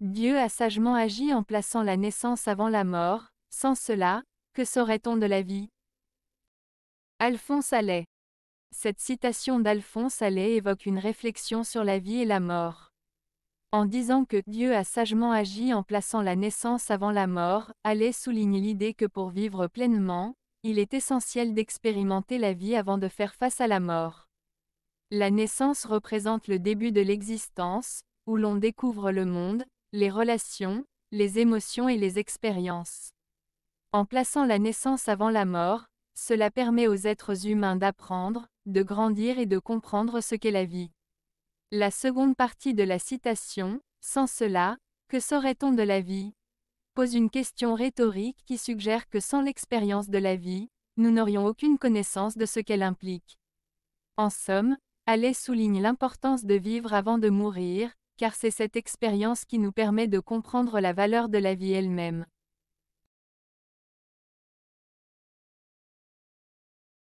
Dieu a sagement agi en plaçant la naissance avant la mort, sans cela, que saurait-on de la vie Alphonse Allais Cette citation d'Alphonse Allais évoque une réflexion sur la vie et la mort. En disant que Dieu a sagement agi en plaçant la naissance avant la mort, Allais souligne l'idée que pour vivre pleinement, il est essentiel d'expérimenter la vie avant de faire face à la mort. La naissance représente le début de l'existence, où l'on découvre le monde, les relations, les émotions et les expériences. En plaçant la naissance avant la mort, cela permet aux êtres humains d'apprendre, de grandir et de comprendre ce qu'est la vie. La seconde partie de la citation, sans cela, que saurait-on de la vie pose une question rhétorique qui suggère que sans l'expérience de la vie, nous n'aurions aucune connaissance de ce qu'elle implique. En somme, Allais souligne l'importance de vivre avant de mourir, car c'est cette expérience qui nous permet de comprendre la valeur de la vie elle-même.